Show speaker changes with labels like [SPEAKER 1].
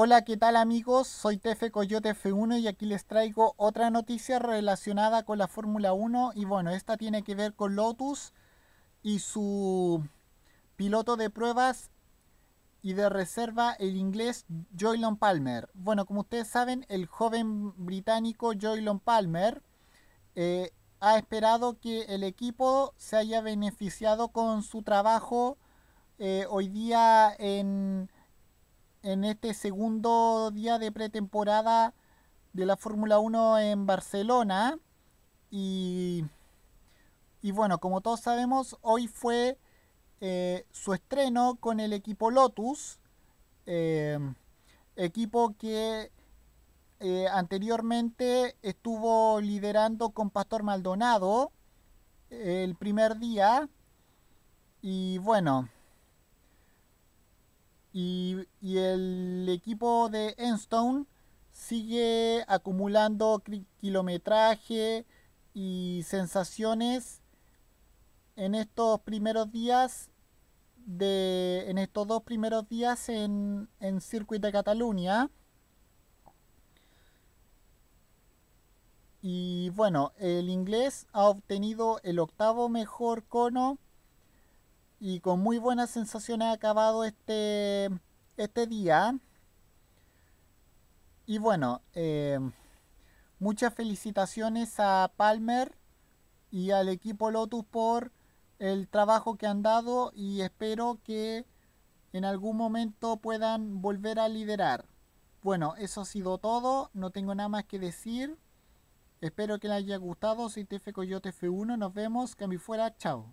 [SPEAKER 1] Hola, ¿qué tal amigos? Soy Tefe Coyote F1 y aquí les traigo otra noticia relacionada con la Fórmula 1 y bueno, esta tiene que ver con Lotus y su piloto de pruebas y de reserva, el inglés Joylon Palmer. Bueno, como ustedes saben, el joven británico Joylon Palmer eh, ha esperado que el equipo se haya beneficiado con su trabajo eh, hoy día en en este segundo día de pretemporada de la Fórmula 1 en Barcelona. Y, bueno, como todos sabemos, hoy fue eh, su estreno con el equipo Lotus, eh, equipo que eh, anteriormente estuvo liderando con Pastor Maldonado el primer día. Y bueno, y, el equipo de Enstone sigue acumulando kilometraje y sensaciones en estos primeros días de en estos dos primeros días en, en Circuit de Cataluña. Y bueno, el inglés ha obtenido el octavo mejor cono y con muy buenas sensaciones ha acabado este, este día. Y bueno, eh, muchas felicitaciones a Palmer y al equipo Lotus por el trabajo que han dado y espero que en algún momento puedan volver a liderar. Bueno, eso ha sido todo, no tengo nada más que decir. Espero que les haya gustado, soy TF Coyote F1, nos vemos, cami fuera, chao.